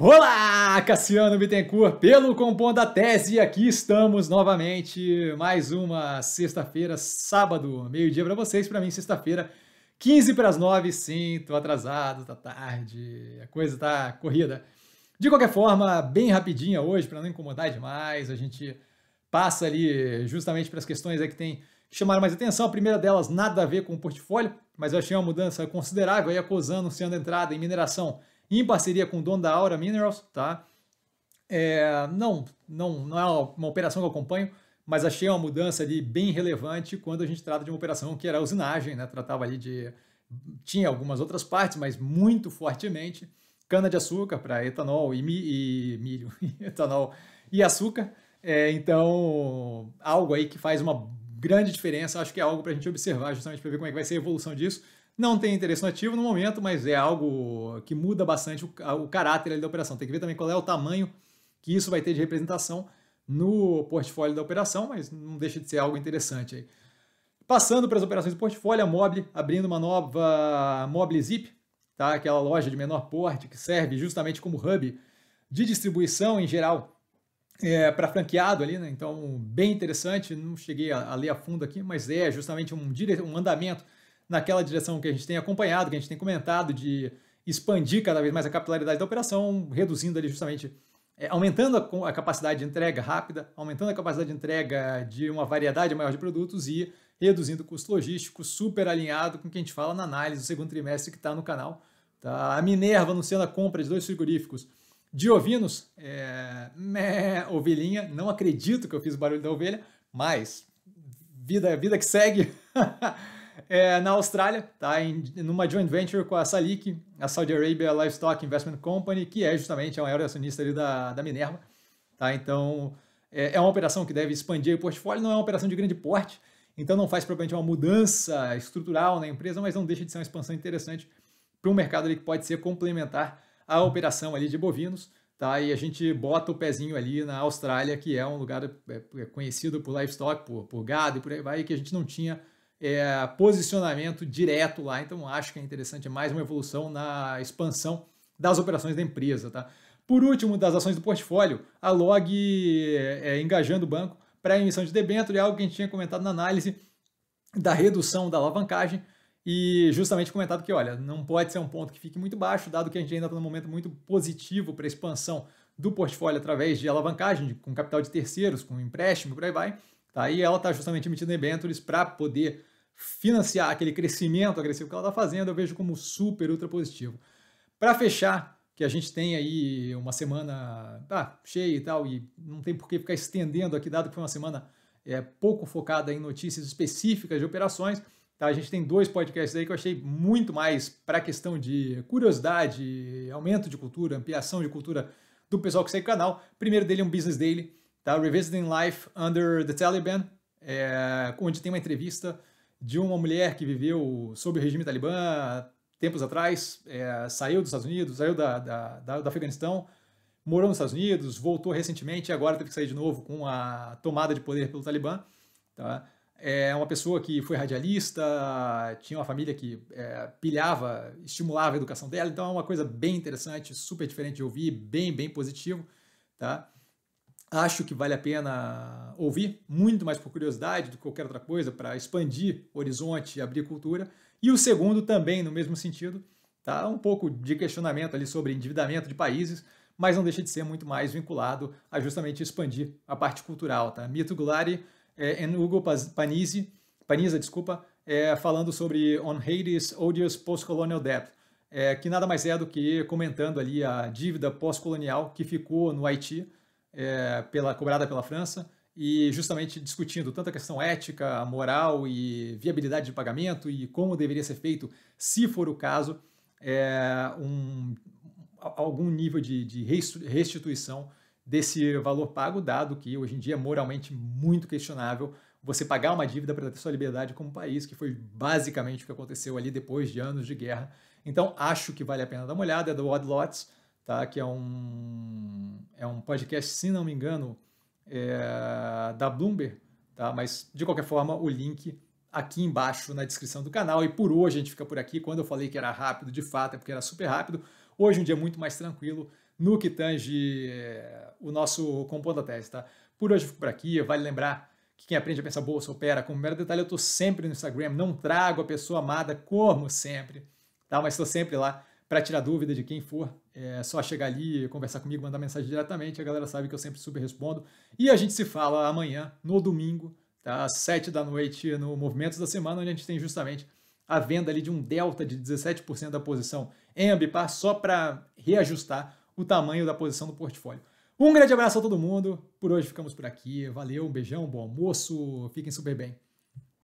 Olá, Cassiano Bittencourt, pelo Compom da Tese, aqui estamos novamente, mais uma sexta-feira, sábado, meio-dia para vocês, para mim sexta-feira, 15 para as 9, sim, tô atrasado, tá tarde, a coisa tá corrida. De qualquer forma, bem rapidinha hoje, para não incomodar demais, a gente passa ali justamente para as questões que tem que chamaram mais atenção, a primeira delas nada a ver com o portfólio, mas eu achei uma mudança considerável aí a Cosan anunciando entrada em mineração em parceria com o dono da Aura Minerals, tá? É, não, não, não é uma operação que eu acompanho, mas achei uma mudança ali bem relevante quando a gente trata de uma operação que era usinagem, né? Tratava ali de tinha algumas outras partes, mas muito fortemente cana de açúcar para etanol e, mi, e milho, etanol e açúcar. É, então algo aí que faz uma grande diferença. Acho que é algo para a gente observar justamente para ver como é que vai ser a evolução disso. Não tem interesse no ativo no momento, mas é algo que muda bastante o, o caráter da operação. Tem que ver também qual é o tamanho que isso vai ter de representação no portfólio da operação, mas não deixa de ser algo interessante aí. Passando para as operações do portfólio, a Mobile abrindo uma nova Mobile Zip, tá? aquela loja de menor porte que serve justamente como hub de distribuição em geral é, para franqueado ali, né? Então, bem interessante. Não cheguei a, a, ler a fundo aqui, mas é justamente um, dire... um andamento naquela direção que a gente tem acompanhado, que a gente tem comentado, de expandir cada vez mais a capilaridade da operação, reduzindo ali justamente, é, aumentando a, a, capacidade de entrega rápida, aumentando a capacidade de entrega de uma variedade maior de produtos e reduzindo o custo logístico, super alinhado com o que a gente fala na análise do segundo trimestre que está no canal. Tá? A Minerva anunciando a compra de dois frigoríficos de ovinos, é, ovelhinha, não acredito que eu fiz o barulho da ovelha, mas vida, vida que segue. é, na Austrália, tá? Em, numa joint venture com a Salik, a Saudi Arabia Livestock Investment Company, que é justamente a maior acionista ali da, da Minerva. Tá? Então, é, é uma operação que deve expandir o portfólio, não é uma operação de grande porte, então não faz propriamente uma mudança estrutural na empresa, mas não deixa de ser uma expansão interessante para um mercado ali que pode ser complementar à operação ali de bovinos, tá? E a gente bota o pezinho ali na Austrália, que é um lugar é, é conhecido por livestock, por, por gado e por aí vai, que a gente não tinha é, posicionamento direto lá. Então, acho que é interessante é mais uma evolução na expansão das operações da empresa. Tá? Por último, das ações do portfólio, a Log é, engajando o banco para a emissão de debênture, algo que a gente tinha comentado na análise da redução da alavancagem e justamente comentado que, olha, não pode ser um ponto que fique muito baixo, dado que a gente ainda está num momento muito positivo para expansão do portfólio através de alavancagem, com capital de terceiros, com empréstimo, por aí vai. Tá? E ela está justamente emitindo debêntures para poder financiar aquele crescimento agressivo que ela está fazendo, eu vejo como super, ultra positivo. Para fechar, que a gente tem aí uma semana tá, cheia e tal, e não tem por que ficar estendendo aqui, dado que foi uma semana é, pouco focada em notícias específicas de operações, tá? a gente tem dois podcasts aí que eu achei muito mais para a questão de curiosidade, aumento de cultura, ampliação de cultura do pessoal que segue o canal. O primeiro dele é um Business Daily, tá? Revisiting Life Under the Taliban, é, onde tem uma entrevista de uma mulher que viveu sob o regime talibã tempos atrás, é, saiu dos Estados Unidos, saiu da, da, da, do Afeganistão, morou nos Estados Unidos, voltou recentemente e agora teve que sair de novo com a tomada de poder pelo Talibã. Tá? É uma pessoa que foi radialista, tinha uma família que é, pilhava, estimulava a educação dela, então é uma coisa bem interessante, super diferente de ouvir, bem, bem positivo. Tá? acho que vale a pena ouvir, muito mais por curiosidade do que qualquer outra coisa, para expandir horizonte, abrir cultura. E o segundo também, no mesmo sentido, tá um pouco de questionamento ali sobre endividamento de países, mas não deixa de ser muito mais vinculado a justamente expandir a parte cultural, tá? Mito Gulari é, e Hugo Panizzi, Paniza, desculpa, é, falando sobre On Haiti's Odious Postcolonial Debt, é, que nada mais é do que comentando ali a dívida pós-colonial que ficou no Haiti, é, pela, cobrada pela França e justamente discutindo tanto a questão ética, moral e viabilidade de pagamento e como deveria ser feito, se for o caso, é, um, algum nível de, de restituição desse valor pago, dado que hoje em dia é moralmente muito questionável você pagar uma dívida para ter sua liberdade como país, que foi basicamente o que aconteceu ali depois de anos de guerra. Então, acho que vale a pena dar uma olhada, é do Odd Lots, tá? que é um, é um podcast, se não me engano, é, da Bloomberg, tá? mas de qualquer forma o link aqui embaixo na descrição do canal. E por hoje a gente fica por aqui. Quando eu falei que era rápido, de fato, é porque era super rápido. Hoje um dia muito mais tranquilo no que tange é, o nosso compondo a tese, tá? Por hoje eu fico por aqui. Vale lembrar que quem aprende a pensar bolsa opera com mero detalhe. Eu estou sempre no Instagram, não trago a pessoa amada como sempre, tá? Mas estou sempre lá para tirar dúvida de quem for é só chegar ali, conversar comigo, mandar mensagem diretamente. A galera sabe que eu sempre super respondo. E a gente se fala amanhã, no domingo, tá? às 7 da noite, no Movimentos da Semana, onde a gente tem justamente a venda ali de um delta de 17% da posição em Ambipar, só para reajustar o tamanho da posição do portfólio. Um grande abraço a todo mundo. Por hoje ficamos por aqui. Valeu, um beijão, bom almoço. Fiquem super bem.